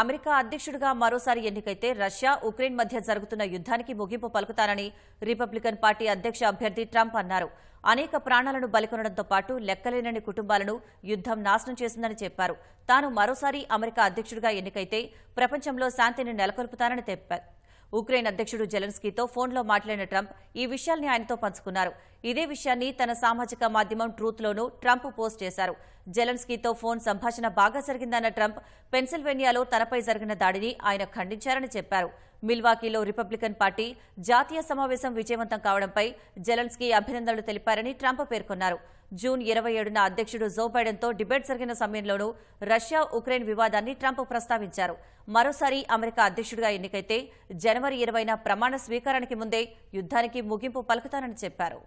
America అధ్యక్షుడిగా మరోసారి ఎన్నికైతే Russia Ukraine మధ్య జరుగుతున్న యుద్దానికి ముగింపు పలుకుతానని రిపబ్లికన్ పార్టీ అధ్యక్ష అభ్యర్థి ట్రంప్ అన్నారు అనేక ప్రాణాలను బలికొనడంతో పాటు లెక్కలేనని కుటుంబాలను యుద్దం నాశనం చేసిందని చెప్పారు తాను మరోసారి అమెరికా అధ్యక్షుడిగా ఎన్నికైతే ప్రపంచంలో శాంతిని నెలకొల్పుతానని తెలిపారు ఉక్రెయిన్ అధ్యక్షుడు జెలెన్స్కీతో ఫోన్లో మాట్లాడిన ట్రంప్ ఈ విషయాల్ని ఆయనతో పంచుకున్నారు ఇదే విషయాన్ని తన సామాజిక మాధ్యమం ట్రూత్లోనూ ట్రంప్ పోస్ట్ చేశారు జెలెన్స్కీతో ఫోన్ సంభాషణ బాగా జరిగిందన్న ట్రంప్ పెన్సిల్వేనియాలో తనపై జరిగిన దాడిని ఆయన ఖండించారని చెప్పారు మిల్వాకీలో రిపబ్లికన్ పార్టీ జాతీయ సమావేశం విజయవంతం కావడంపై జెలెన్స్కీ అభినందనలు తెలిపారని ట్రంప్ పేర్కొన్నారు జూన్ ఇరవై ఏడున అధ్యక్షుడు జో బైడెన్తో డిబేట్ జరిగిన సమయంలోనూ రష్యా ఉక్రెయిన్ వివాదాన్ని ట్రంప్ ప్రస్తావించారు మరోసారి అమెరికా అధ్యక్షుడిగా ఎన్నికైతే జనవరి ఇరవైన ప్రమాణ స్వీకారానికి ముందే యుద్దానికి ముగింపు పలుకుతానని చెప్పారు